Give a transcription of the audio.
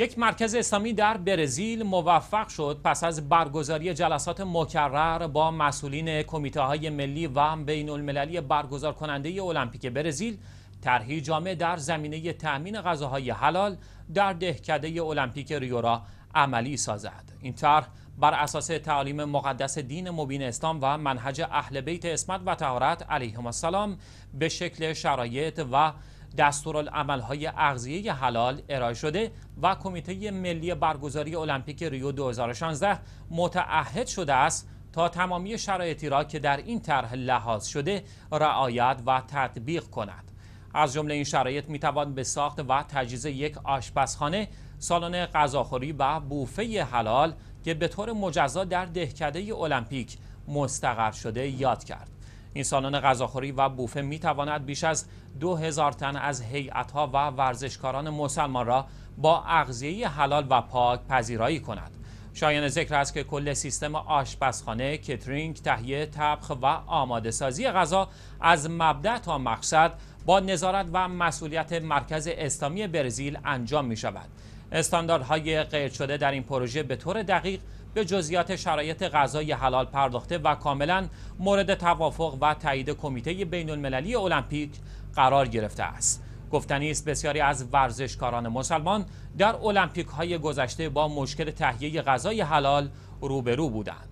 یک مرکز اسلامی در برزیل موفق شد پس از برگزاری جلسات مکرر با مسئولین کمیته های ملی و بین المللی برگزار کننده المپیک برزیل طرحی جامع در زمینه تأمین غذاهای حلال در دهکده المپیک ریو را عملی سازد این طرح بر اساس تعالیم مقدس دین مبین اسلام و منهج اهل بیت اسمت و تهارت علیهم السلام به شکل شرایط و دستورالعملهای اغذیه حلال ارائه شده و کمیته ملی برگزاری المپیک ریو 2016 متعهد شده است تا تمامی شرایطی را که در این طرح لحاظ شده رعایت و تطبیق کند از جمله این شرایط میتوان به ساخت و تجهیز یک آشپزخانه سالن غذاخوری و بوفه حلال که به طور مجزا در دهکده المپیک مستقر شده یاد کرد این سالن غذاخوری و بوفه می تواند بیش از دو هزار تن از هیئت ها و ورزشکاران مسلمان را با اغذیه حلال و پاک پذیرایی کند. شایان ذکر است که کل سیستم آشپزخانه، کترینگ، تهیه، تبخ و آماده سازی غذا از مبدع تا مقصد با نظارت و مسئولیت مرکز اسلامی برزیل انجام می شود. استانداردهای غیر شده در این پروژه به طور دقیق به جزئیات شرایط غذای حلال پرداخته و کاملا مورد توافق و تایید کمیته بین المللی المپیک قرار گرفته است. گفتنی است بسیاری از ورزشکاران مسلمان در المپیک های گذشته با مشکل تهیه غذای حلال روبرو بودند.